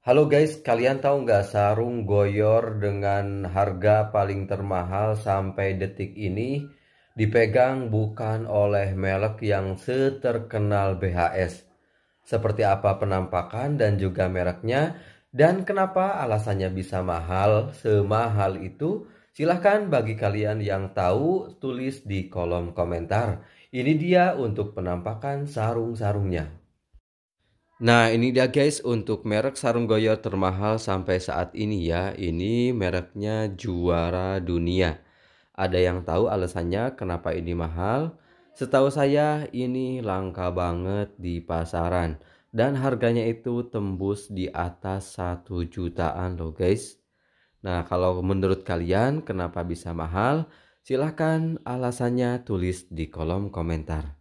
Halo guys, kalian tahu nggak sarung goyor dengan harga paling termahal sampai detik ini dipegang bukan oleh merek yang seterkenal BHS. Seperti apa penampakan dan juga mereknya dan kenapa alasannya bisa mahal, semahal itu? Silahkan bagi kalian yang tahu tulis di kolom komentar. Ini dia untuk penampakan sarung-sarungnya. Nah, ini dia guys untuk merek sarung goyor termahal sampai saat ini ya. Ini mereknya juara dunia. Ada yang tahu alasannya kenapa ini mahal? Setahu saya ini langka banget di pasaran dan harganya itu tembus di atas 1 jutaan loh guys. Nah, kalau menurut kalian kenapa bisa mahal? Silahkan alasannya tulis di kolom komentar.